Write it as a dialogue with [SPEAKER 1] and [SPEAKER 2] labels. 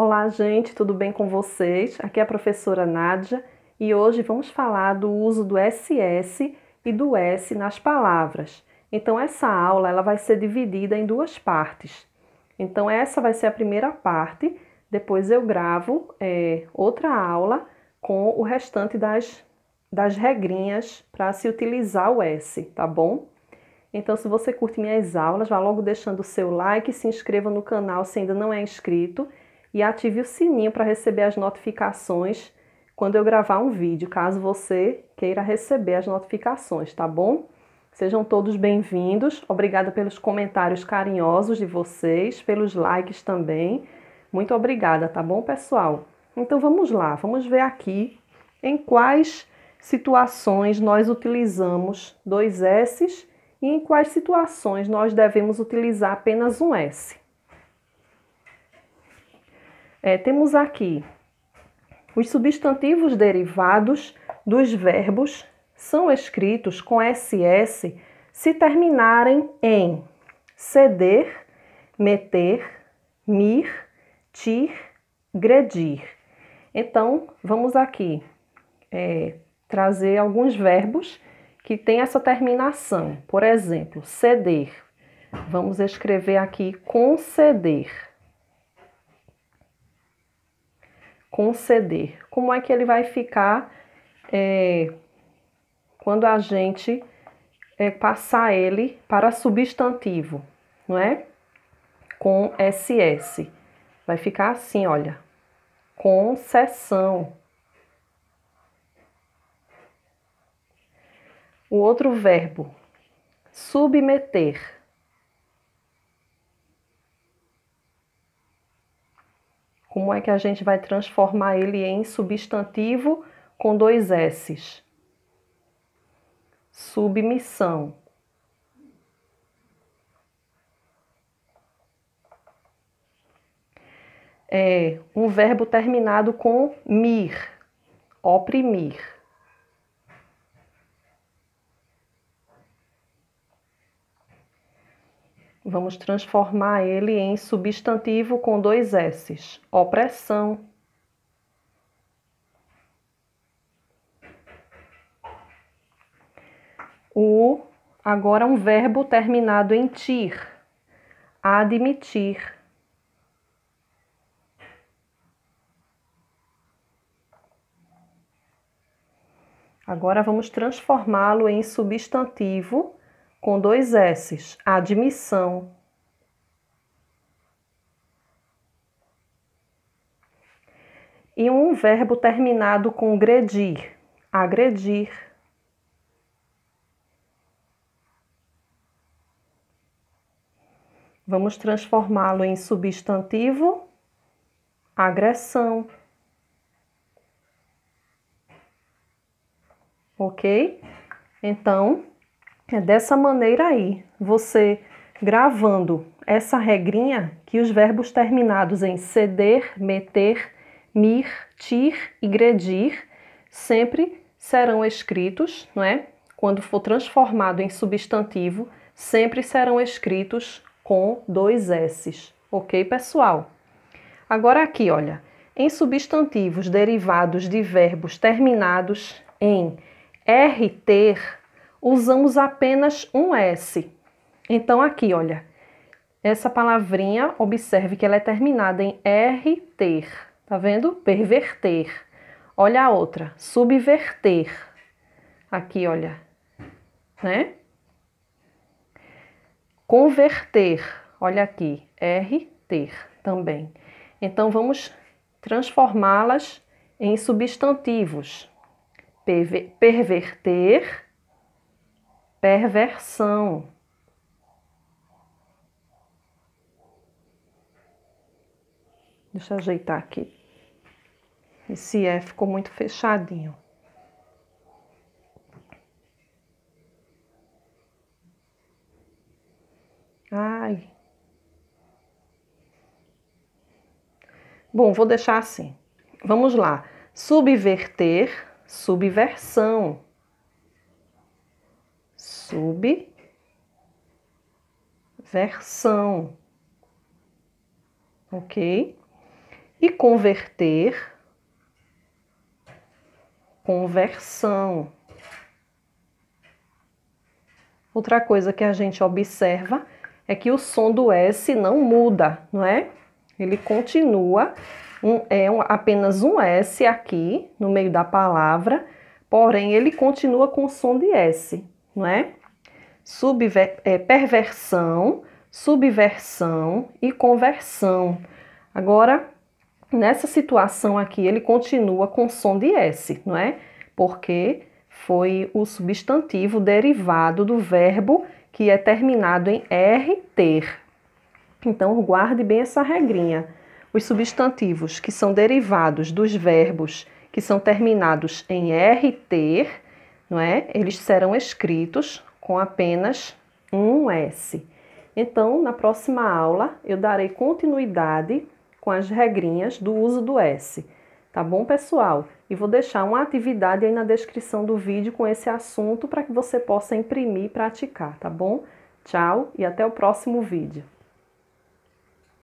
[SPEAKER 1] Olá, gente, tudo bem com vocês? Aqui é a professora Nádia e hoje vamos falar do uso do SS e do S nas palavras. Então, essa aula ela vai ser dividida em duas partes. Então, essa vai ser a primeira parte, depois eu gravo é, outra aula com o restante das, das regrinhas para se utilizar o S, tá bom? Então, se você curte minhas aulas, vá logo deixando o seu like, se inscreva no canal se ainda não é inscrito e ative o sininho para receber as notificações quando eu gravar um vídeo, caso você queira receber as notificações, tá bom? Sejam todos bem-vindos. Obrigada pelos comentários carinhosos de vocês, pelos likes também. Muito obrigada, tá bom, pessoal? Então vamos lá, vamos ver aqui em quais situações nós utilizamos dois S's e em quais situações nós devemos utilizar apenas um S. É, temos aqui os substantivos derivados dos verbos são escritos com SS se terminarem em ceder, meter, mir, tir, gredir. Então, vamos aqui é, trazer alguns verbos que têm essa terminação. Por exemplo, ceder. Vamos escrever aqui conceder. conceder? Como é que ele vai ficar é, quando a gente é, passar ele para substantivo, não é? Com SS. Vai ficar assim, olha. Concessão. O outro verbo, submeter. Como é que a gente vai transformar ele em substantivo com dois S's? Submissão. É um verbo terminado com mir, oprimir. Vamos transformar ele em substantivo com dois s's: opressão. O agora um verbo terminado em tir, admitir. Agora vamos transformá-lo em substantivo com dois S's, admissão. E um verbo terminado com gredir, agredir. Vamos transformá-lo em substantivo, agressão. Ok? Então, é dessa maneira aí, você gravando essa regrinha que os verbos terminados em ceder, meter, mir, tir e gredir sempre serão escritos, não é? Quando for transformado em substantivo, sempre serão escritos com dois s's, ok, pessoal? Agora aqui, olha, em substantivos derivados de verbos terminados em rt usamos apenas um S. Então, aqui, olha, essa palavrinha, observe que ela é terminada em R, ter, tá vendo? Perverter. Olha a outra, subverter. Aqui, olha, né? Converter, olha aqui, R, ter também. Então, vamos transformá-las em substantivos. Perverter perversão. Deixa eu ajeitar aqui. Esse E ficou muito fechadinho. Ai. Bom, vou deixar assim. Vamos lá. Subverter, subversão subversão, ok? E converter, conversão. Outra coisa que a gente observa é que o som do S não muda, não é? Ele continua, um, é um, apenas um S aqui no meio da palavra, porém ele continua com o som de S, não é? subver, é, perversão, subversão e conversão. Agora, nessa situação aqui, ele continua com som de S, não é? Porque foi o substantivo derivado do verbo que é terminado em R, ter. Então, guarde bem essa regrinha. Os substantivos que são derivados dos verbos que são terminados em R, ter, não é? Eles serão escritos com apenas um S. Então, na próxima aula, eu darei continuidade com as regrinhas do uso do S. Tá bom, pessoal? E vou deixar uma atividade aí na descrição do vídeo com esse assunto para que você possa imprimir e praticar, tá bom? Tchau e até o próximo vídeo.